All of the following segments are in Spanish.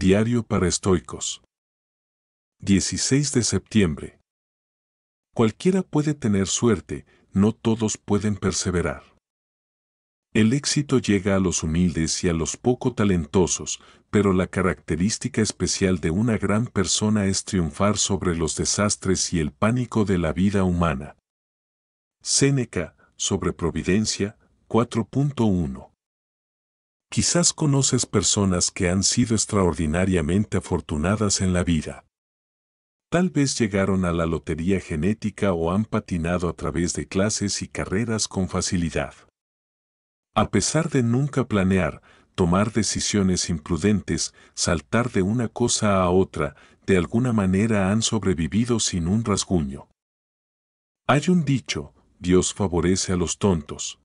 Diario para estoicos. 16 de septiembre. Cualquiera puede tener suerte, no todos pueden perseverar. El éxito llega a los humildes y a los poco talentosos, pero la característica especial de una gran persona es triunfar sobre los desastres y el pánico de la vida humana. Séneca, sobre Providencia, 4.1. Quizás conoces personas que han sido extraordinariamente afortunadas en la vida. Tal vez llegaron a la lotería genética o han patinado a través de clases y carreras con facilidad. A pesar de nunca planear, tomar decisiones imprudentes, saltar de una cosa a otra, de alguna manera han sobrevivido sin un rasguño. Hay un dicho, Dios favorece a los tontos.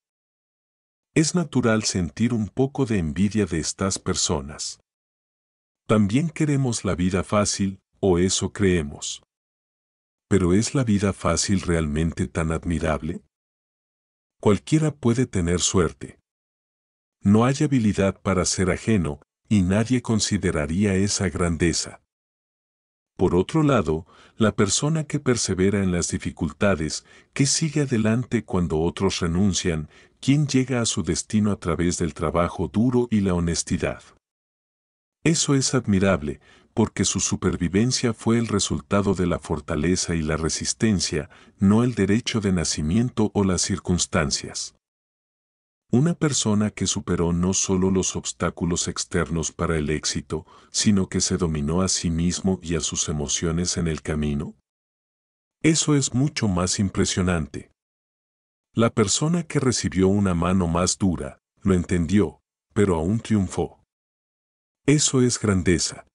Es natural sentir un poco de envidia de estas personas. También queremos la vida fácil, o eso creemos. Pero ¿es la vida fácil realmente tan admirable? Cualquiera puede tener suerte. No hay habilidad para ser ajeno, y nadie consideraría esa grandeza. Por otro lado, la persona que persevera en las dificultades, que sigue adelante cuando otros renuncian, quien llega a su destino a través del trabajo duro y la honestidad. Eso es admirable, porque su supervivencia fue el resultado de la fortaleza y la resistencia, no el derecho de nacimiento o las circunstancias. Una persona que superó no solo los obstáculos externos para el éxito, sino que se dominó a sí mismo y a sus emociones en el camino. Eso es mucho más impresionante. La persona que recibió una mano más dura, lo entendió, pero aún triunfó. Eso es grandeza.